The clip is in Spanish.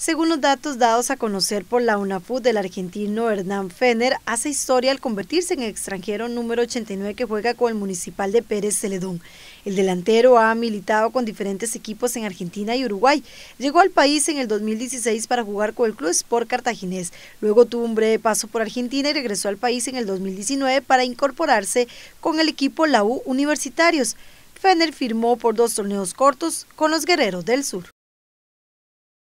Según los datos dados a conocer por la UNAFUT del argentino Hernán Fener, hace historia al convertirse en extranjero número 89 que juega con el municipal de Pérez Celedón. El delantero ha militado con diferentes equipos en Argentina y Uruguay. Llegó al país en el 2016 para jugar con el Club Sport Cartaginés. Luego tuvo un breve paso por Argentina y regresó al país en el 2019 para incorporarse con el equipo La U Universitarios. Fener firmó por dos torneos cortos con los Guerreros del Sur.